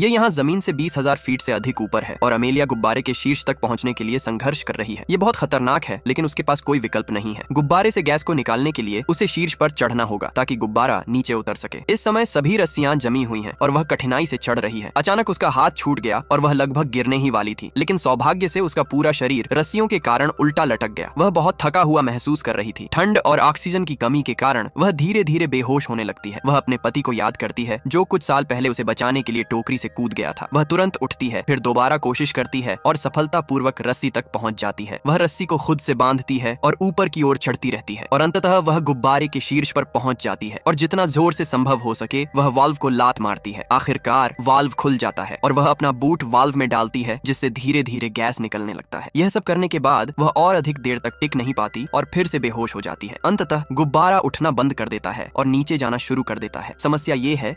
ये यहाँ जमीन से बीस हजार फीट से अधिक ऊपर है और अमेलिया गुब्बारे के शीर्ष तक पहुँचने के लिए संघर्ष कर रही है ये बहुत खतरनाक है लेकिन उसके पास कोई विकल्प नहीं है गुब्बारे से गैस को निकालने के लिए उसे शीर्ष पर चढ़ना होगा ताकि गुब्बारा नीचे उतर सके इस समय सभी रस्सियां जमी हुई है और वह कठिनाई से चढ़ रही है अचानक उसका हाथ छूट गया और वह लगभग गिरने ही वाली थी लेकिन सौभाग्य से उसका पूरा शरीर रस्सियों के कारण उल्टा लटक गया वह बहुत थका हुआ महसूस कर रही थी ठंड और ऑक्सीजन की कमी के कारण वह धीरे धीरे बेहोश होने लगती है वह अपने पति को याद करती है जो कुछ साल पहले उसे बचाने के लिए टोकरी से कूद गया था वह तुरंत उठती है फिर दोबारा कोशिश करती है और सफलता पूर्वक रस्सी तक पहुंच जाती है वह रस्सी को खुद से बांधती है और ऊपर की ओर चढ़ती रहती है और अंततः वह गुब्बारे के शीर्ष पर पहुंच जाती है और जितना जोर से संभव हो सके वह वाल्व को लात मारती है आखिरकार वाल्व खुल जाता है और वह अपना बूट वाल्व में डालती है जिससे धीरे धीरे गैस निकलने लगता है यह सब करने के बाद वह और अधिक देर तक टिक नहीं पाती और फिर से बेहोश हो जाती है अंततः गुब्बारा उठना बंद कर देता है और नीचे जाना शुरू कर देता है समस्या ये है